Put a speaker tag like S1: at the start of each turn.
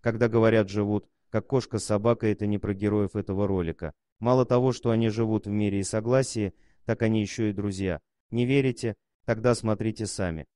S1: Когда говорят «живут», как кошка с собакой, это не про героев этого ролика. Мало того, что они живут в мире и согласии, так они еще и друзья. Не верите? Тогда смотрите сами.